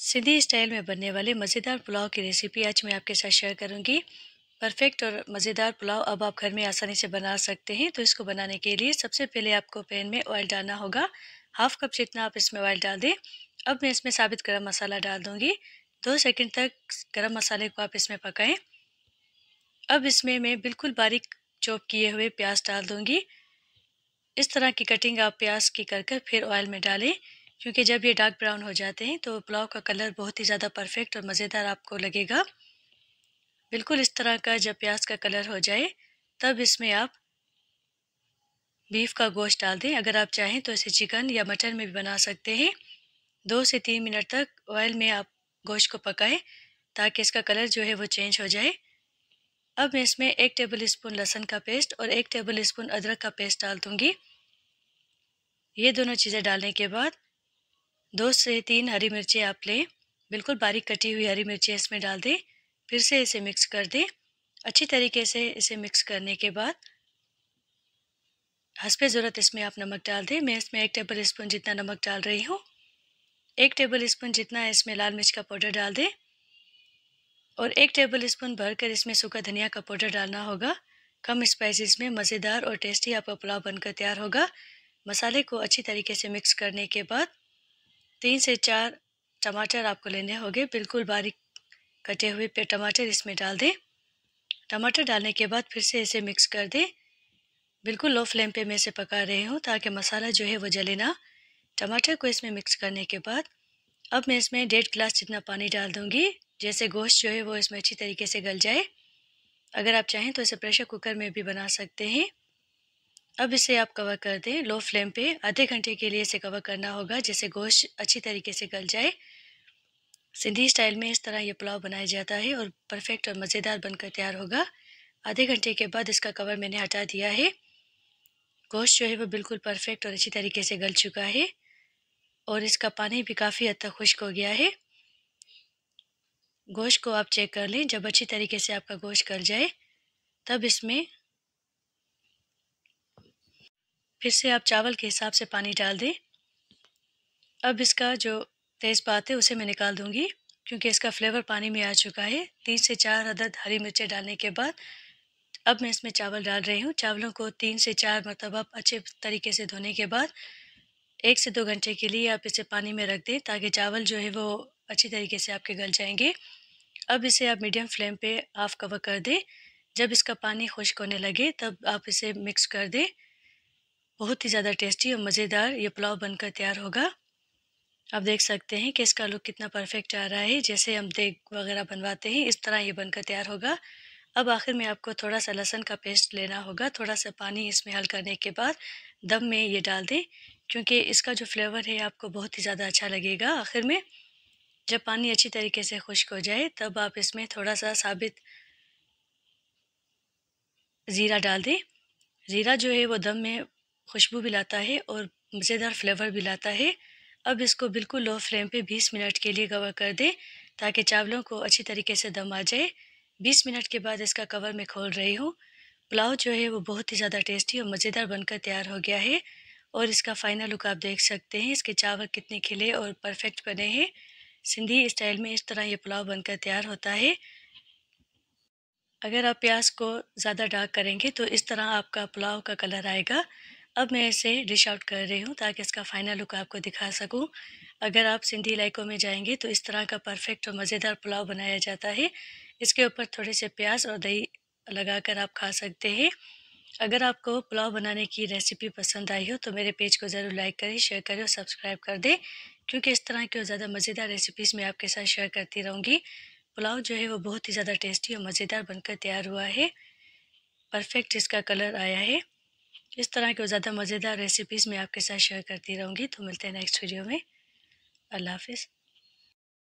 Sindhi style में बनने वाले मज़ेदार पुलाव की रेसिपी आज मैं आपके साथ शेयर करूंगी परफेक्ट और मज़ेदार पुलाव अब आप घर में आसानी से बना सकते हैं तो इसको बनाने के लिए सबसे पहले आपको पैन में ऑयल डालना होगा हाफ कप जितना आप इसमें ऑयल डाल दें अब मैं इसमें साबित गर्म मसाला डाल दूँगी दो सेकेंड तक गर्म मसाले को आप इसमें पकाएँ अब इसमें मैं बिल्कुल बारीक चॉप किए हुए प्याज डाल दूँगी इस तरह की कटिंग आप प्याज की कर कर फिर ऑयल में डालें क्योंकि जब ये डार्क ब्राउन हो जाते हैं तो पुलाव का कलर बहुत ही ज़्यादा परफेक्ट और मज़ेदार आपको लगेगा बिल्कुल इस तरह का जब प्याज का कलर हो जाए तब इसमें आप बीफ का गोश्त डाल दें अगर आप चाहें तो इसे चिकन या मटन में भी बना सकते हैं दो से तीन मिनट तक ऑयल में आप गोश्त को पकाएं ताकि इसका कलर जो है वो चेंज हो जाए अब मैं इसमें एक टेबल स्पून लहसुन का पेस्ट और एक टेबल स्पून अदरक का पेस्ट डाल दूँगी ये दोनों चीज़ें डालने के बाद दो से तीन हरी मिर्चें आप लें बिल्कुल बारीक कटी हुई हरी मिर्चें इसमें डाल दें फिर से इसे मिक्स कर दें अच्छी तरीके से इसे मिक्स करने के बाद हंसपे ज़रूरत इसमें आप नमक डाल दें मैं इसमें एक टेबल स्पून जितना नमक डाल रही हूँ एक टेबल स्पून जितना इसमें लाल मिर्च का पाउडर डाल दें और एक टेबल स्पून भरकर इसमें सूखा धनिया का पाउडर डालना होगा कम स्पाइसेस में मज़ेदार और टेस्टी आपका पुलाव बनकर तैयार होगा मसाले को अच्छी तरीके से मिक्स करने के बाद तीन से चार टमाटर आपको लेने होंगे बिल्कुल बारीक कटे हुए पे टमाटर इसमें डाल दें टमाटर डालने के बाद फिर से इसे मिक्स कर दें बिल्कुल लो फ्लेम पे मैं इसे पका रही हूँ ताकि मसाला जो है वो जले ना टमाटर को इसमें मिक्स करने के बाद अब मैं इसमें डेढ़ गिलास जितना पानी डाल दूँगी जैसे गोश्त जो है वो इसमें अच्छी तरीके से गल जाए अगर आप चाहें तो इसे प्रेशर कुकर में भी बना सकते हैं अब इसे आप कवर कर दें लो फ्लेम पे आधे घंटे के लिए इसे कवर करना होगा जिससे गोश्त अच्छी तरीके से गल जाए सिंधी स्टाइल में इस तरह ये पुलाव बनाया जाता है और परफेक्ट और मज़ेदार बनकर तैयार होगा आधे घंटे के बाद इसका कवर मैंने हटा दिया है गोश्त जो है वो बिल्कुल परफेक्ट और अच्छी तरीके से गल चुका है और इसका पानी भी काफ़ी हद तक खुश्क हो गया है गोश्त को आप चेक कर लें जब अच्छी तरीके से आपका गोश्त गल जाए तब इसमें फिर से आप चावल के हिसाब से पानी डाल दें अब इसका जो तेज़ पात है उसे मैं निकाल दूंगी क्योंकि इसका फ्लेवर पानी में आ चुका है तीन से चार अदद हरी मिर्चें डालने के बाद अब मैं इसमें चावल डाल रही हूँ चावलों को तीन से चार मरतबा अच्छे तरीके से धोने के बाद एक से दो घंटे के लिए आप इसे पानी में रख दें ताकि चावल जो है वो अच्छी तरीके से आपके गल जाएंगे अब इसे आप मीडियम फ्लेम पे हाफ कवर कर दें जब इसका पानी खुश्क होने लगे तब आप इसे मिक्स कर दें बहुत ही ज़्यादा टेस्टी और मज़ेदार ये पुलाव बनकर तैयार होगा आप देख सकते हैं कि इसका लुक कितना परफेक्ट आ रहा है जैसे हम देग वगैरह बनवाते हैं इस तरह ये बनकर तैयार होगा अब आखिर में आपको थोड़ा सा लहसन का पेस्ट लेना होगा थोड़ा सा पानी इसमें हल करने के बाद दम में ये डाल दें क्योंकि इसका जो फ्लेवर है आपको बहुत ही ज़्यादा अच्छा लगेगा आखिर में जब पानी अच्छी तरीके से खुश्क हो जाए तब आप इसमें थोड़ा सा साबित ज़ीरा डाल दें ज़ीरा जो है वो दम में खुशबू भी लाता है और मज़ेदार फ्लेवर भी लाता है अब इसको बिल्कुल लो फ्लेम पे 20 मिनट के लिए कवर कर दें ताकि चावलों को अच्छी तरीके से दम आ जाए 20 मिनट के बाद इसका कवर मैं खोल रही हूँ पुलाव जो है वो बहुत ही ज़्यादा टेस्टी और मज़ेदार बनकर तैयार हो गया है और इसका फाइनल लुक आप देख सकते हैं इसके चावल कितने खिले और परफेक्ट बने हैं सिंधी स्टाइल में इस तरह ये पुलाव बनकर तैयार होता है अगर आप प्याज को ज़्यादा डार्क करेंगे तो इस तरह आपका पुलाव का कलर आएगा अब मैं इसे डिश आउट कर रही हूँ ताकि इसका फाइनल लुक आपको दिखा सकूँ अगर आप सिंधी इलाकों में जाएंगे तो इस तरह का परफेक्ट और मज़ेदार पुलाव बनाया जाता है इसके ऊपर थोड़े से प्याज और दही लगाकर आप खा सकते हैं अगर आपको पुलाव बनाने की रेसिपी पसंद आई हो तो मेरे पेज को ज़रूर लाइक करें शेयर करें और सब्सक्राइब कर दें क्योंकि इस तरह की और ज़्यादा मज़ेदार रेसिपीज़ मैं आपके साथ शेयर करती रहूँगी पुलाव जो है वो बहुत ही ज़्यादा टेस्टी और मज़ेदार बनकर तैयार हुआ है परफेक्ट इसका कलर आया है इस तरह की ज़्यादा मज़ेदार रेसिपीज़ मैं आपके साथ शेयर करती रहूँगी तो मिलते हैं नेक्स्ट वीडियो में अल्लाह हाफिज़